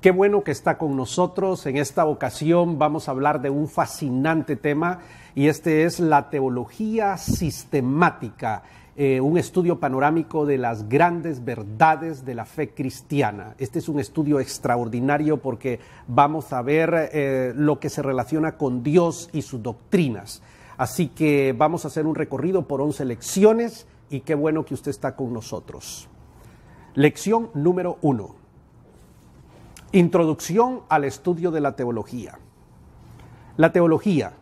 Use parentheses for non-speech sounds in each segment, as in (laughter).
Qué bueno que está con nosotros. En esta ocasión vamos a hablar de un fascinante tema y este es la teología sistemática, eh, un estudio panorámico de las grandes verdades de la fe cristiana. Este es un estudio extraordinario porque vamos a ver eh, lo que se relaciona con Dios y sus doctrinas. Así que vamos a hacer un recorrido por 11 lecciones y qué bueno que usted está con nosotros. Lección número 1 Introducción al estudio de la teología. La teología.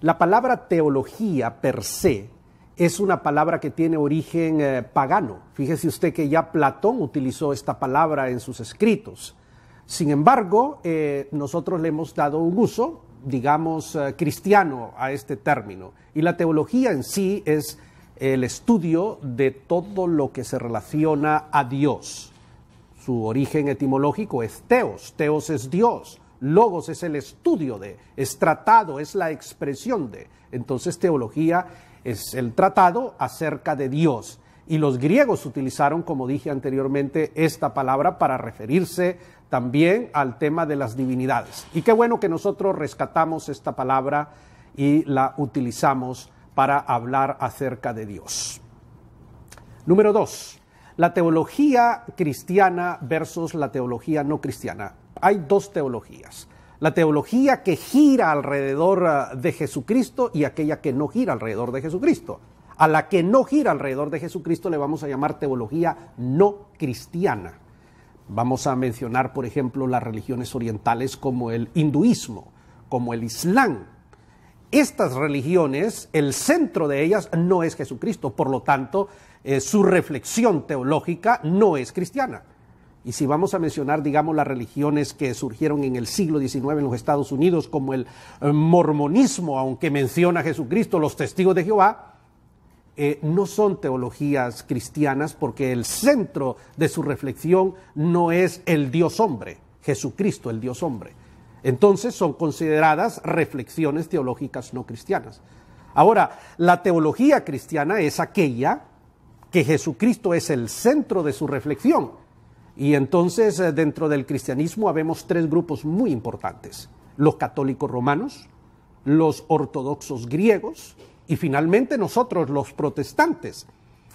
La palabra teología per se es una palabra que tiene origen eh, pagano. Fíjese usted que ya Platón utilizó esta palabra en sus escritos. Sin embargo, eh, nosotros le hemos dado un uso, digamos, eh, cristiano a este término. Y la teología en sí es el estudio de todo lo que se relaciona a Dios su origen etimológico es teos, teos es Dios, logos es el estudio de, es tratado, es la expresión de. Entonces teología es el tratado acerca de Dios. Y los griegos utilizaron, como dije anteriormente, esta palabra para referirse también al tema de las divinidades. Y qué bueno que nosotros rescatamos esta palabra y la utilizamos para hablar acerca de Dios. Número dos, la teología cristiana versus la teología no cristiana. Hay dos teologías. La teología que gira alrededor eh, de Jesucristo y aquella que no gira alrededor de Jesucristo. A la que no gira alrededor de Jesucristo le vamos a llamar teología no cristiana. Vamos a mencionar, por ejemplo, las religiones orientales como el hinduismo, como el islam, estas religiones, el centro de ellas no es Jesucristo. Por lo tanto, eh, su reflexión teológica no es cristiana. Y si vamos a mencionar, digamos, las religiones que surgieron en el siglo XIX en los Estados Unidos, como el eh, mormonismo, aunque menciona a Jesucristo, los testigos de Jehová, eh, no son teologías cristianas porque el centro de su reflexión no es el Dios hombre, Jesucristo, el Dios hombre. Entonces son consideradas reflexiones teológicas no cristianas. Ahora, la teología cristiana es aquella que Jesucristo es el centro de su reflexión. Y entonces eh, dentro del cristianismo habemos tres grupos muy importantes, los católicos romanos, los ortodoxos griegos y finalmente nosotros los protestantes.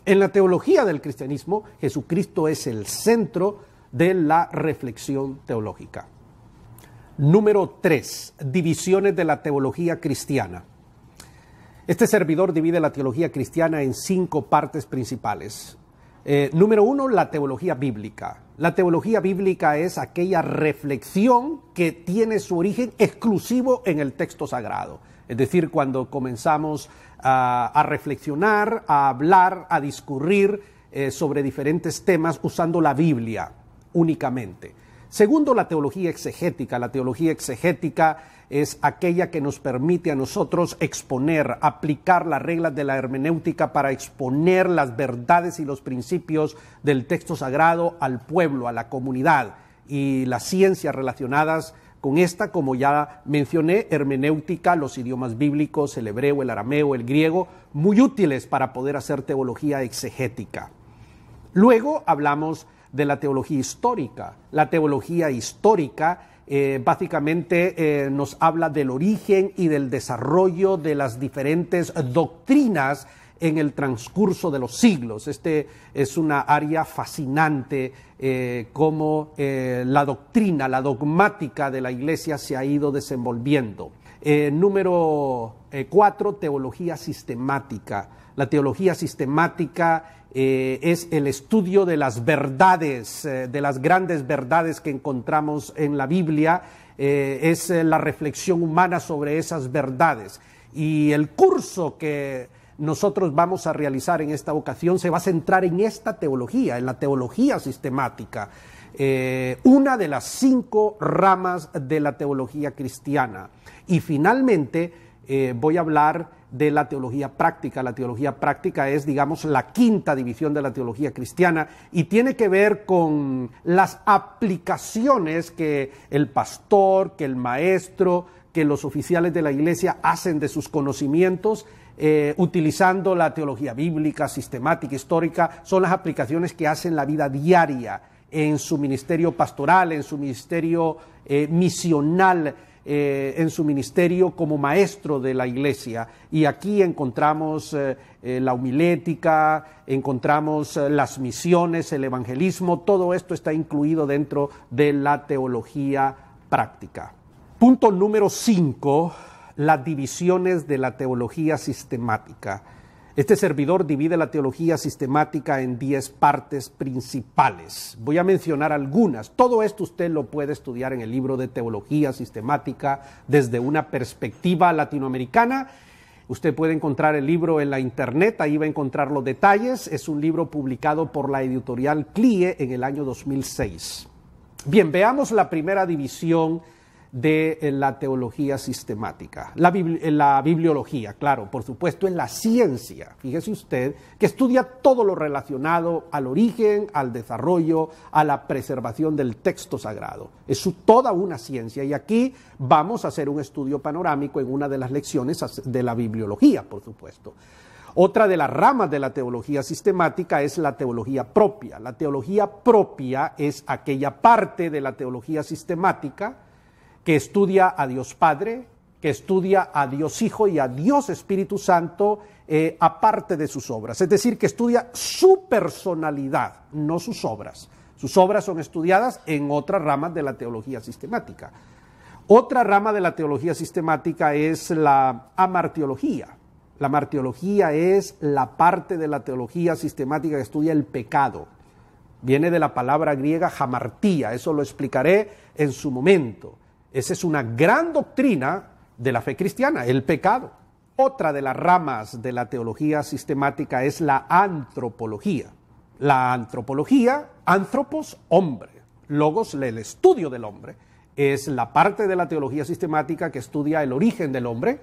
En la teología del cristianismo, Jesucristo es el centro de la reflexión teológica. Número 3. Divisiones de la teología cristiana. Este servidor divide la teología cristiana en cinco partes principales. Eh, número uno, la teología bíblica. La teología bíblica es aquella reflexión que tiene su origen exclusivo en el texto sagrado. Es decir, cuando comenzamos a, reflexionar, a hablar, a discurrir eh, sobre diferentes temas usando la Biblia únicamente. Segundo, la teología exegética. La teología exegética es aquella que nos permite a nosotros exponer, aplicar las reglas de la hermenéutica para exponer las verdades y los principios del texto sagrado al pueblo, a la comunidad y las ciencias relacionadas con esta, como ya mencioné, hermenéutica, los idiomas bíblicos, el hebreo, el arameo, el griego, muy útiles para poder hacer teología exegética. Luego hablamos de la teología histórica. La teología histórica eh, básicamente eh, nos habla del origen y del desarrollo de las diferentes doctrinas en el transcurso de los siglos. Este es una área fascinante eh, como la doctrina, la dogmática de la Iglesia se ha ido desenvolviendo. número cuatro, teología sistemática. La teología sistemática eh, es el estudio de las verdades, eh, de las grandes verdades que encontramos en la Biblia, eh, es la reflexión humana sobre esas verdades. Y el curso que nosotros vamos a realizar en esta ocasión se va a centrar en esta teología, en la teología sistemática, una de las cinco ramas de la teología cristiana. Y finalmente voy a hablar de la teología práctica. La teología práctica es, digamos, la quinta división de la teología cristiana y tiene que ver con las aplicaciones que el pastor, que el maestro, que los oficiales de la iglesia hacen de sus conocimientos eh, utilizando la teología bíblica, sistemática, histórica, son las aplicaciones que hacen la vida diaria en su ministerio pastoral, en su ministerio eh, misional eh, en su ministerio como maestro de la iglesia. Y aquí encontramos eh, eh, la homilética, encontramos las misiones, el evangelismo, todo esto está incluido dentro de la teología práctica. Punto número cinco, las divisiones de la teología sistemática. Este servidor divide la teología sistemática en 10 partes principales. Voy a mencionar algunas. Todo esto usted lo puede estudiar en el libro de Teología Sistemática desde una perspectiva latinoamericana. Usted puede encontrar el libro en la internet, ahí va a encontrar los detalles. Es un libro publicado por la editorial CLIE en el año 2006. Bien, veamos la primera división de eh, la teología sistemática, la, eh, la, bibliología, claro, por supuesto, en la ciencia, fíjese usted, que estudia todo lo relacionado al origen, al desarrollo, a la preservación del texto sagrado. Es toda una ciencia y aquí vamos a hacer un estudio panorámico en una de las lecciones de la bibliología, por supuesto. Otra de las ramas de la teología sistemática es la teología propia. La teología propia es aquella parte de la teología sistemática, que estudia a Dios Padre, que estudia a Dios Hijo y a Dios Espíritu Santo eh, aparte de sus obras. Es decir, que estudia su personalidad, no sus obras. Sus obras son estudiadas en otras ramas de la teología sistemática. Otra rama de la teología sistemática es la amartiología. La amartiología es la parte de la teología sistemática que estudia el pecado. Viene de la palabra griega jamartía, eso lo explicaré en su momento. Esa es una gran doctrina de la fe cristiana, el pecado. Otra de las ramas de la teología sistemática es la antropología. La antropología, antropos, hombre, logos, el estudio del hombre, es la parte de la teología sistemática que estudia el origen del hombre,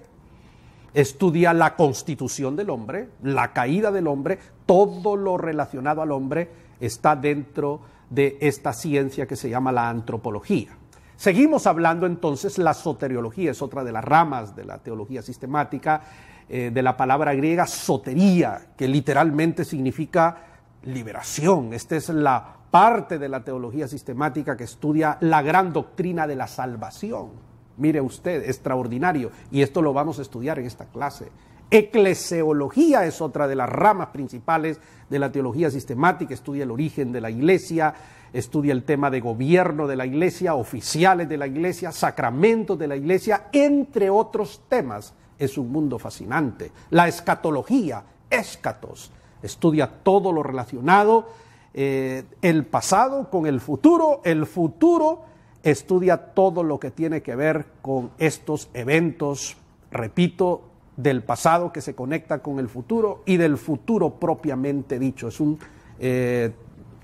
estudia la constitución del hombre, la caída del hombre, todo lo relacionado al hombre está dentro de esta ciencia que se llama la antropología. Seguimos hablando entonces, la soteriología es otra de las ramas de la teología sistemática, eh, de la palabra griega sotería, que literalmente significa liberación. Esta es la parte de la teología sistemática que estudia la gran doctrina de la salvación. Mire usted, extraordinario. Y esto lo vamos a estudiar en esta clase. Eclesiología es otra de las ramas principales de la teología sistemática, estudia el origen de la iglesia, estudia el tema de gobierno de la iglesia, oficiales de la iglesia, sacramentos de la iglesia, entre otros temas. Es un mundo fascinante. La escatología, escatos, estudia todo lo relacionado, eh, el pasado con el futuro, el futuro estudia todo lo que tiene que ver con estos eventos, repito, del pasado que se conecta con el futuro y del futuro propiamente dicho. Es un eh,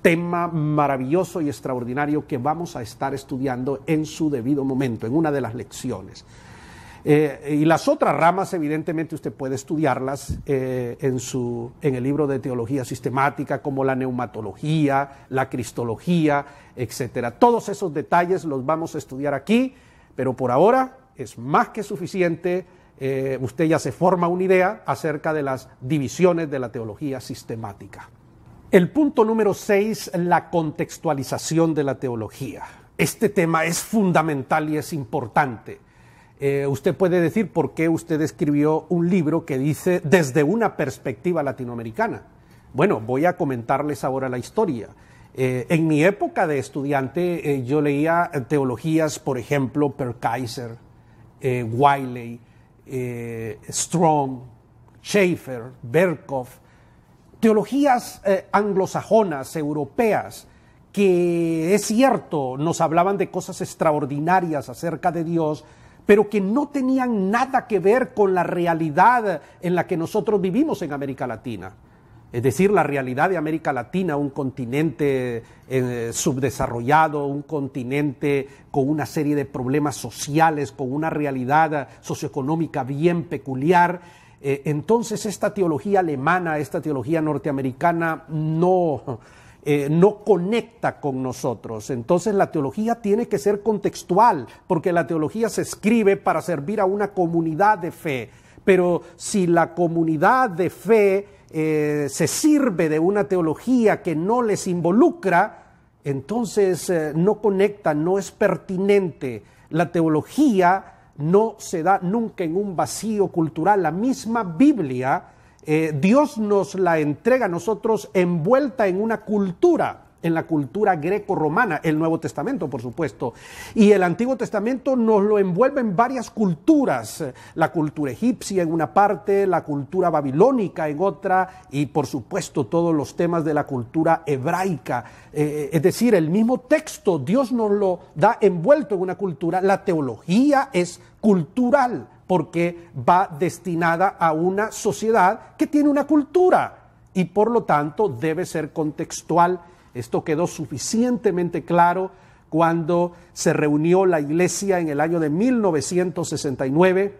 tema maravilloso y extraordinario que vamos a estar estudiando en su debido momento, en una de las lecciones. Eh, y las otras ramas, evidentemente, usted puede estudiarlas eh, en, el libro de teología sistemática, como la neumatología, la cristología, etc. Todos esos detalles los vamos a estudiar aquí, pero por ahora es más que suficiente. Eh, usted ya se forma una idea acerca de las divisiones de la teología sistemática. El punto número 6, la contextualización de la teología. Este tema es fundamental y es importante. Eh, usted puede decir por qué usted escribió un libro que dice desde una perspectiva latinoamericana. Bueno, voy a comentarles ahora la historia. Eh, en mi época de estudiante eh, yo leía teologías, por ejemplo, Per Kaiser, Wiley, Strong, Schaefer, Berkhoff. teologías anglosajonas, europeas, que es cierto, nos hablaban de cosas extraordinarias acerca de Dios, pero que no tenían nada que ver con la realidad en la que nosotros vivimos en América Latina. Es decir, la realidad de América Latina, un continente eh, subdesarrollado, un continente con una serie de problemas sociales, con una realidad socioeconómica bien peculiar. Eh, entonces, esta teología alemana, esta teología norteamericana, no, eh, no conecta con nosotros. Entonces la teología tiene que ser contextual, porque la teología se escribe para servir a una comunidad de fe. Pero si la comunidad de fe eh, se sirve de una teología que no les involucra, entonces eh, no conecta, no es pertinente. La teología no se da nunca en un vacío cultural. La misma Biblia eh, Dios nos la entrega a nosotros envuelta en una cultura en la cultura greco-romana, el Nuevo Testamento, por supuesto. Y el Antiguo Testamento nos lo envuelve en varias culturas, la cultura egipcia en una parte, la cultura babilónica en otra, y por supuesto todos los temas de la cultura hebraica. Eh, eh, es decir, el mismo texto Dios nos lo da envuelto en una cultura, la teología es cultural porque va destinada a una sociedad que tiene una cultura y por lo tanto debe ser contextual. Esto quedó suficientemente claro cuando se reunió la iglesia en el año de 1969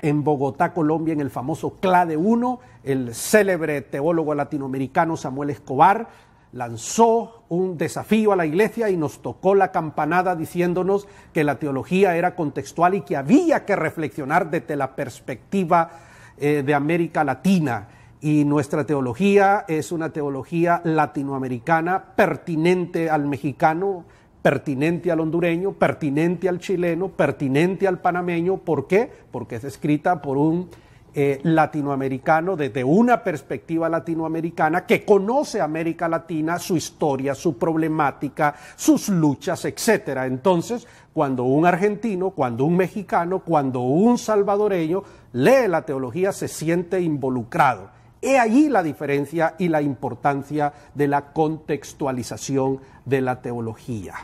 en Bogotá, Colombia, en el famoso CLADE 1, el célebre teólogo latinoamericano Samuel Escobar lanzó un desafío a la iglesia y nos tocó la campanada diciéndonos que la teología era contextual y que había que reflexionar desde la perspectiva eh, de América Latina. Y nuestra teología es una teología latinoamericana pertinente al mexicano, pertinente al hondureño, pertinente al chileno, pertinente al panameño. ¿Por qué? Porque es escrita por un eh, latinoamericano, desde una perspectiva latinoamericana, que conoce a América Latina, su historia, su problemática, sus luchas, etcétera. Entonces, cuando un argentino, cuando un mexicano, cuando un salvadoreño lee la teología, se siente involucrado. He allí la diferencia y la importancia de la contextualización de la teología.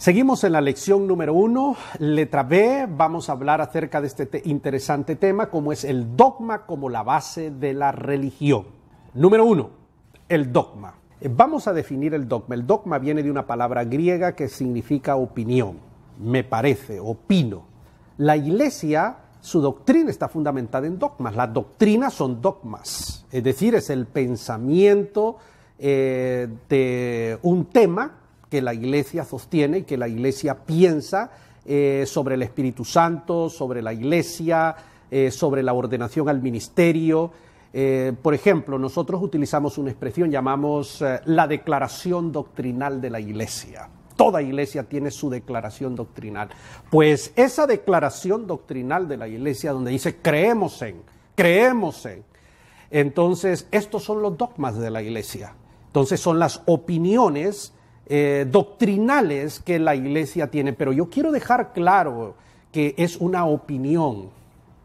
Seguimos en la lección número uno, letra B. Vamos a hablar acerca de este interesante tema, como es el dogma como la base de la religión. Número uno, el dogma. Vamos a definir el dogma. El dogma viene de una palabra griega que significa opinión, me parece, opino. La iglesia, su doctrina está fundamentada en dogmas. Las doctrinas son dogmas, es decir, es el pensamiento eh, de un tema que la Iglesia sostiene y que la Iglesia piensa eh, sobre el Espíritu Santo, sobre la Iglesia, eh, sobre la ordenación al ministerio. Eh, por ejemplo, nosotros utilizamos una expresión, llamamos la declaración doctrinal de la Iglesia. Toda iglesia tiene su declaración doctrinal. Pues esa declaración doctrinal de la iglesia donde dice creemos en, creemos en. Entonces, estos son los dogmas de la iglesia. Entonces, son las opiniones eh, doctrinales que la iglesia tiene, pero yo quiero dejar claro que es una opinión,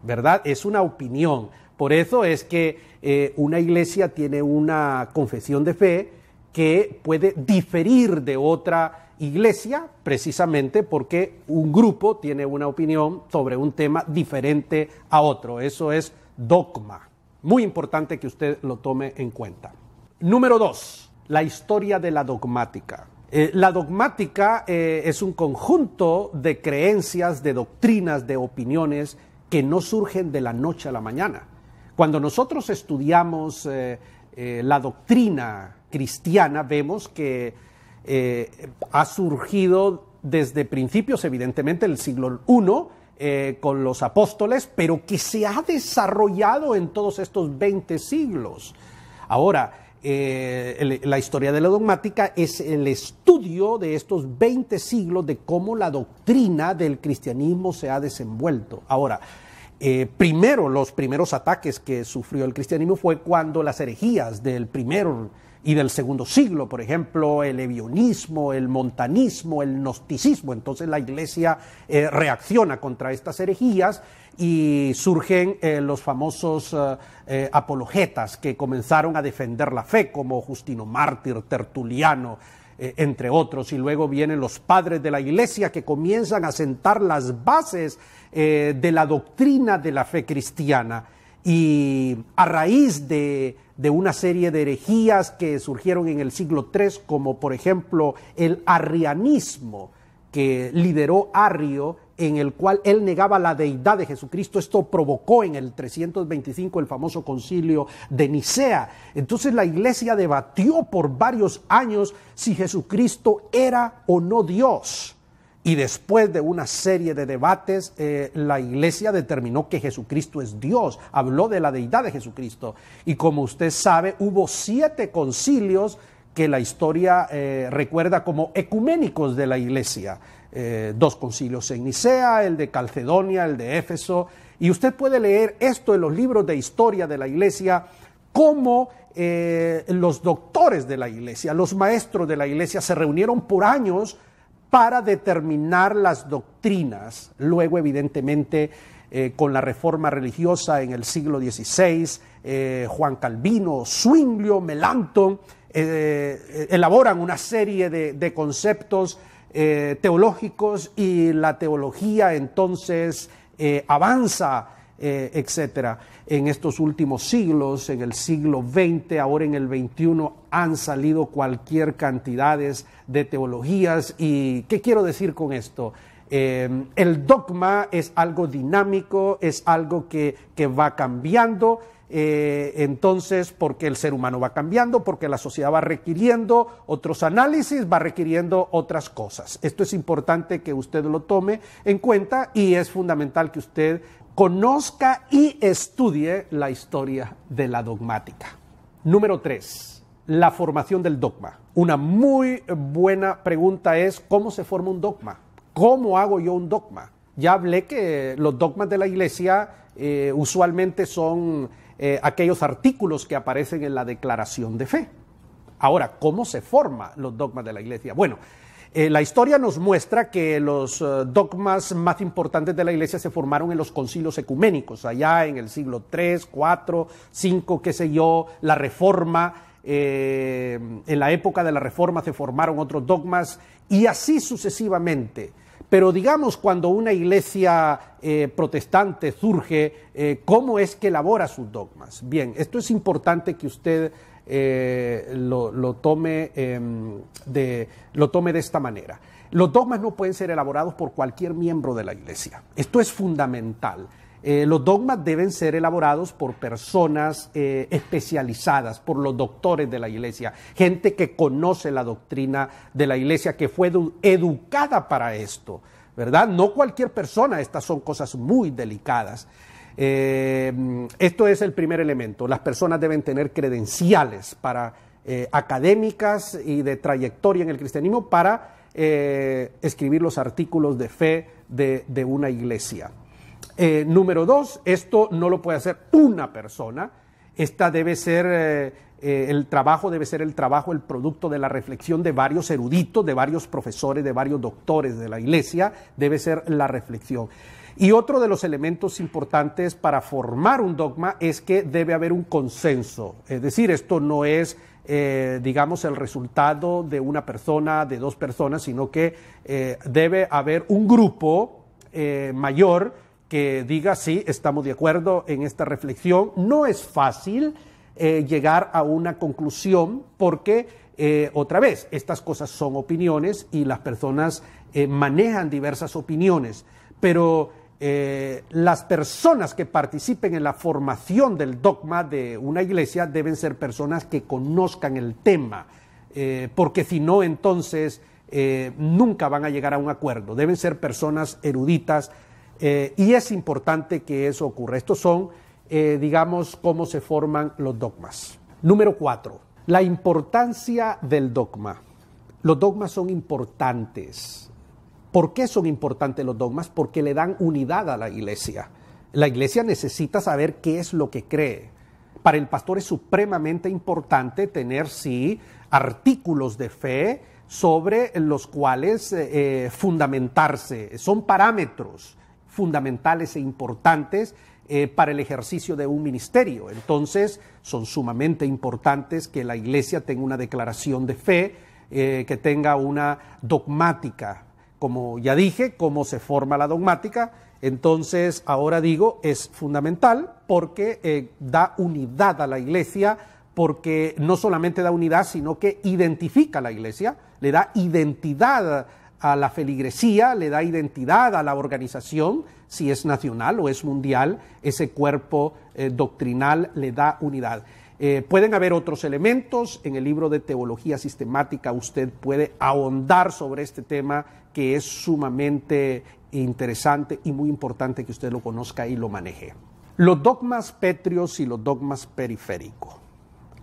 ¿verdad? Es una opinión. Por eso es que eh, una iglesia tiene una confesión de fe que puede diferir de otra iglesia precisamente porque un grupo tiene una opinión sobre un tema diferente a otro. Eso es dogma. Muy importante que usted lo tome en cuenta. Número dos, la historia de la dogmática. Eh, la dogmática eh, es un conjunto de creencias, de doctrinas, de opiniones que no surgen de la noche a la mañana. Cuando nosotros estudiamos eh, la doctrina cristiana, vemos que ha surgido desde principios, evidentemente, del siglo I, con los apóstoles, pero que se ha desarrollado en todos estos 20 siglos. Ahora, eh, la historia de la dogmática es el estudio de estos 20 siglos de cómo la doctrina del cristianismo se ha desenvuelto. Ahora, eh, primero, los primeros ataques que sufrió el cristianismo fue cuando las herejías del primer y del segundo siglo, por ejemplo, el evionismo, el montanismo, el gnosticismo. Entonces la Iglesia eh, reacciona contra estas herejías y surgen eh, los famosos eh, apologetas que comenzaron a defender la fe, como Justino Mártir, Tertuliano, entre otros, y luego vienen los padres de la Iglesia que comienzan a sentar las bases de la doctrina de la fe cristiana. Y a raíz de de una serie de herejías que surgieron en el siglo III, como por ejemplo el arrianismo que lideró Arrio, en el cual él negaba la deidad de Jesucristo. Esto provocó en el 325 el famoso concilio de Nicea. Entonces la iglesia debatió por varios años si Jesucristo era o no Dios. Y después de una serie de debates, eh, la iglesia determinó que Jesucristo es Dios, habló de la deidad de Jesucristo. Y como usted sabe, hubo siete concilios que la historia eh, recuerda como ecuménicos de la iglesia. Eh, dos concilios en Nicea, el de Calcedonia, el de Éfeso. Y usted puede leer esto en los libros de historia de la iglesia, cómo los doctores de la iglesia, los maestros de la iglesia se reunieron por años para determinar las doctrinas. Luego, evidentemente, eh, con la reforma religiosa en el siglo XVI, eh, Juan Calvino, Zwinglio, melanton eh, elaboran una serie de, de conceptos teológicos y la teología entonces avanza, etcétera en estos últimos siglos, en el siglo XX, ahora en el XXI, han salido cualquier cantidades de teologías. ¿Y qué quiero decir con esto? Eh, el dogma es algo dinámico, es algo que, va cambiando. Eh, entonces, porque el ser humano va cambiando, porque la sociedad va requiriendo otros análisis, va requiriendo otras cosas. Esto es importante que usted lo tome en cuenta y es fundamental que usted conozca y estudie la historia de la dogmática. Número 3. La formación del dogma. Una muy buena pregunta es cómo se forma un dogma. ¿Cómo hago yo un dogma? Ya hablé que los dogmas de la iglesia eh, usualmente son eh, aquellos artículos que aparecen en la declaración de fe. Ahora, ¿cómo se forman los dogmas de la iglesia? Bueno, eh, la historia nos muestra que los eh, dogmas más importantes de la Iglesia se formaron en los concilios ecuménicos, allá en el siglo III, IV, V, qué sé yo, la Reforma. Eh, en la época de la Reforma se formaron otros dogmas y así sucesivamente. Pero digamos, cuando una iglesia protestante surge, ¿cómo es que elabora sus dogmas? Bien, esto es importante que usted eh, lo, tome, em, de, lo tome de esta manera. Los dogmas no pueden ser elaborados por cualquier miembro de la Iglesia. Esto es fundamental. Eh, los dogmas deben ser elaborados por personas eh, especializadas, por los doctores de la iglesia, gente que conoce la doctrina de la iglesia, que fue educada para esto, ¿verdad? No cualquier persona, estas son cosas muy delicadas. Eh, esto es el primer elemento. Las personas deben tener credenciales para eh, académicas y de trayectoria en el cristianismo para eh, escribir los artículos de fe de, una iglesia. número dos, esto no lo puede hacer una persona. Esta debe ser el trabajo debe ser el trabajo, el producto de la reflexión de varios eruditos, de varios profesores, de varios doctores de la iglesia, debe ser la reflexión. Y otro de los elementos importantes para formar un dogma es que debe haber un consenso. Es decir, esto no es, eh, digamos, el resultado de una persona, de dos personas, sino que eh, debe haber un grupo eh, mayor que diga, sí, estamos de acuerdo en esta reflexión. No es fácil llegar a una conclusión porque otra vez, estas cosas son opiniones y las personas manejan diversas opiniones, pero eh, las personas que participen en la formación del dogma de una iglesia deben ser personas que conozcan el tema, eh, porque si no, entonces eh, nunca van a llegar a un acuerdo. Deben ser personas eruditas y es importante que eso ocurra. Estos son, digamos, cómo se forman los dogmas. Número cuatro, la importancia del dogma. Los dogmas son importantes ¿Por qué son importantes los dogmas? Porque le dan unidad a la iglesia. La iglesia necesita saber qué es lo que cree. Para el pastor es supremamente importante tener, sí, artículos de fe sobre los cuales eh, eh, fundamentarse. Son parámetros fundamentales e importantes eh, para el ejercicio de un ministerio. Entonces, son sumamente importantes que la iglesia tenga una declaración de fe, que tenga una dogmática como ya dije, cómo se forma la dogmática. Entonces, ahora digo, es fundamental porque eh, da unidad a la Iglesia, porque no solamente da unidad, sino que identifica a la Iglesia, le da identidad a la feligresía, le da identidad a la organización, si es nacional o es mundial, ese cuerpo eh, doctrinal le da unidad. Eh, pueden haber otros elementos, en el libro de Teología Sistemática usted puede ahondar sobre este tema que es sumamente interesante y muy importante que usted lo conozca y lo maneje. Los dogmas pétreos y los dogmas periféricos.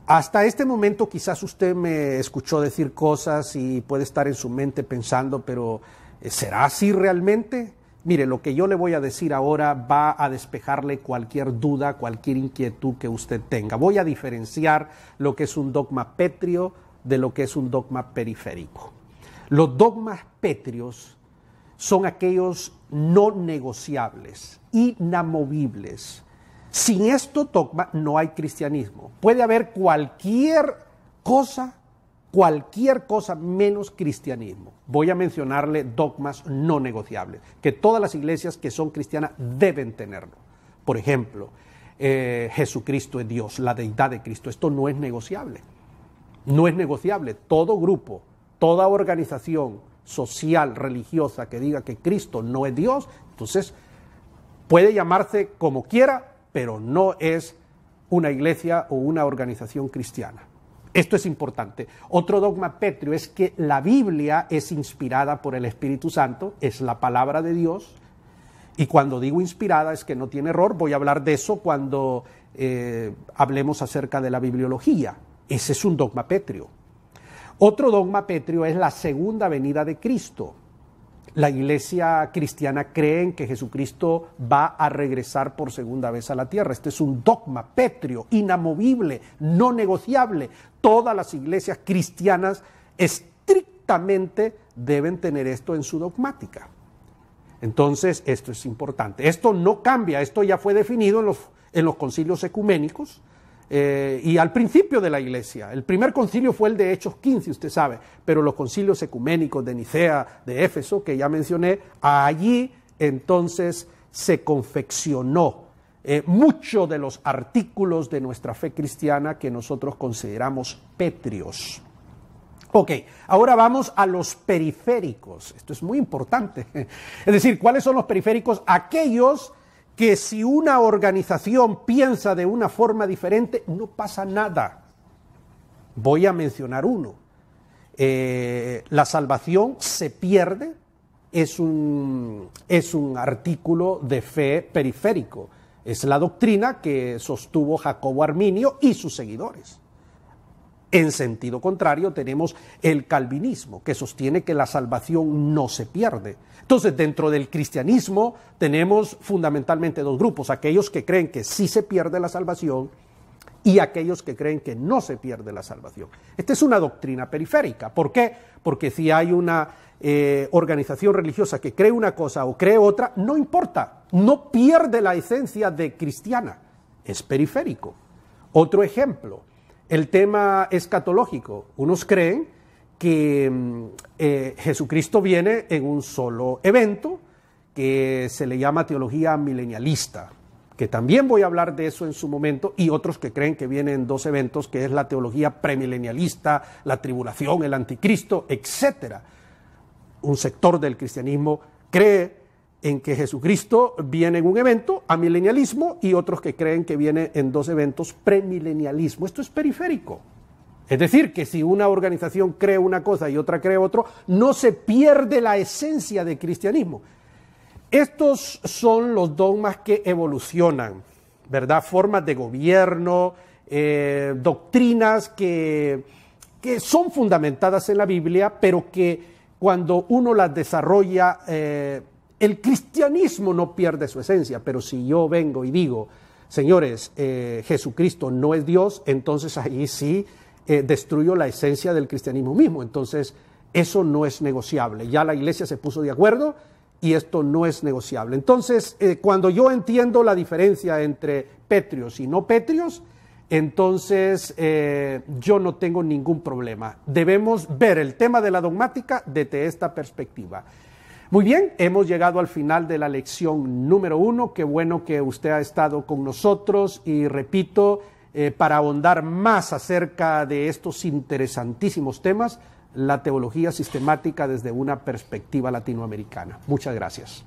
Hasta este momento quizás usted me escuchó decir cosas y puede estar en su mente pensando, pero eh, ¿será así realmente? Mire, lo que yo le voy a decir ahora va a despejarle cualquier duda, cualquier inquietud que usted tenga. Voy a diferenciar lo que es un dogma pétreo de lo que es un dogma periférico. Los dogmas pétreos son aquellos no negociables, inamovibles. Sin estos dogmas no hay cristianismo. Puede haber cualquier cosa, cualquier cosa menos cristianismo. Voy a mencionarle dogmas no negociables, que todas las iglesias que son cristianas deben tenerlo. Por ejemplo, eh, Jesucristo es Dios, la deidad de Cristo. Esto no es negociable. No es negociable. Todo grupo toda organización social, religiosa, que diga que Cristo no es Dios, entonces puede llamarse como quiera, pero no es una iglesia o una organización cristiana. Esto es importante. Otro dogma petrio es que la Biblia es inspirada por el Espíritu Santo, es la palabra de Dios. Y cuando digo inspirada es que no tiene error. Voy a hablar de eso cuando eh, hablemos acerca de la bibliología. Ese es un dogma petrio. Otro dogma petrio es la segunda venida de Cristo. La iglesia cristiana cree en que Jesucristo va a regresar por segunda vez a la tierra. Este es un dogma petrio, inamovible, no negociable. Todas las iglesias cristianas estrictamente deben tener esto en su dogmática. Entonces, esto es importante. Esto no cambia, esto ya fue definido en los, en los concilios ecuménicos eh, y al principio de la iglesia. El primer concilio fue el de Hechos 15, usted sabe, pero los concilios ecuménicos de Nicea, de Éfeso, que ya mencioné, allí entonces se confeccionó eh, mucho de los artículos de nuestra fe cristiana que nosotros consideramos pétreos. Ok, ahora vamos a los periféricos. Esto es muy importante. (laughs) Es decir, ¿cuáles son los periféricos? Aquellos que si una organización piensa de una forma diferente, no pasa nada. Voy a mencionar uno. Eh, la salvación se pierde, es un, es un artículo de fe periférico. Es la doctrina que sostuvo Jacobo Arminio y sus seguidores. En sentido contrario, tenemos el calvinismo, que sostiene que la salvación no se pierde. Entonces, dentro del cristianismo tenemos fundamentalmente dos grupos, aquellos que creen que sí se pierde la salvación y aquellos que creen que no se pierde la salvación. Esta es una doctrina periférica. ¿Por qué? Porque si hay una eh, organización religiosa que cree una cosa o cree otra, no importa, no pierde la esencia de cristiana, es periférico. Otro ejemplo, el tema escatológico. Unos creen que mm, eh, Jesucristo viene en un solo evento que se le llama teología milenialista, que también voy a hablar de eso en su momento, y otros que creen que viene en dos eventos, que es la teología premilenialista, la tribulación, el anticristo, etc. Un sector del cristianismo cree en que Jesucristo viene en un evento, amilenialismo, y otros que creen que viene en dos eventos, premilenialismo. Esto es periférico. Es decir, que si una organización cree una cosa y otra cree otro, no se pierde la esencia del cristianismo. Estos son los dogmas que evolucionan, ¿verdad? Formas de gobierno, eh, doctrinas que, son fundamentadas en la Biblia, pero que cuando uno las desarrolla eh, el cristianismo no pierde su esencia, pero si yo vengo y digo, señores, eh, Jesucristo no es Dios, entonces ahí sí eh, destruyo la esencia del cristianismo mismo. Entonces, eso no es negociable. Ya la iglesia se puso de acuerdo y esto no es negociable. Entonces, eh, cuando yo entiendo la diferencia entre petrios y no petrios, entonces yo no tengo ningún problema. Debemos ver el tema de la dogmática desde esta perspectiva. Muy bien, hemos llegado al final de la lección número uno. Qué bueno que usted ha estado con nosotros y repito, eh, para ahondar más acerca de estos interesantísimos temas, la teología sistemática desde una perspectiva latinoamericana. Muchas gracias.